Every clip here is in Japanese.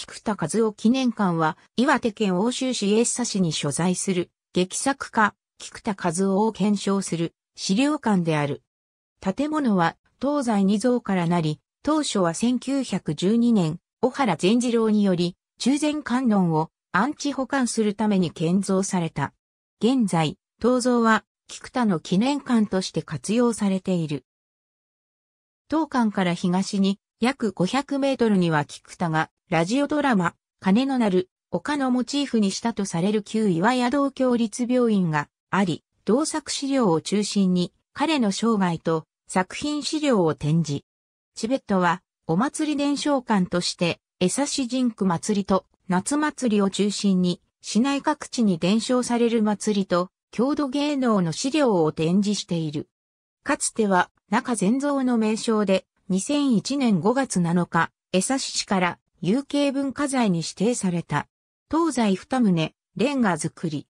菊田和夫記念館は、岩手県欧州市江久市に所在する、劇作家、菊田和夫を検証する資料館である。建物は東西二蔵からなり、当初は1912年、小原善次郎により、中禅観音を安置保管するために建造された。現在、東蔵は菊田の記念館として活用されている。当館から東に約500メートルには菊田がラジオドラマ、金のなる、丘のモチーフにしたとされる旧岩屋道協立病院があり、同作資料を中心に彼の生涯と作品資料を展示。チベットはお祭り伝承館として江差ジン区祭りと夏祭りを中心に市内各地に伝承される祭りと郷土芸能の資料を展示している。かつては中禅蔵の名称で2001年5月7日、江差市から有形文化財に指定された。東西二棟、レンガ造り。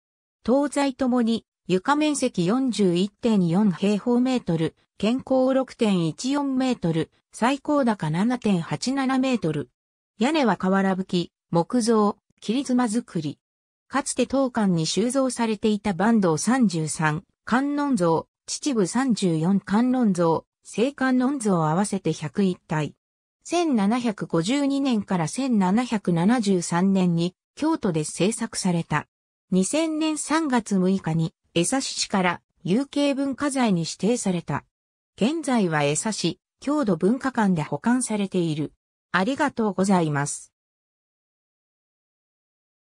東西ともに床面積41.4平方メートル、健康6.14メートル、最高高7.87メートル。屋根は瓦吹き、木造、切妻造り。かつて当館に収蔵されていた坂東33、観音像、秩父34観音像、聖観音像合わせて101体。1752年から1773年に京都で制作された。2000年3月6日に江差市から有形文化財に指定された。現在は江差市、郷土文化館で保管されている。ありがとうございます。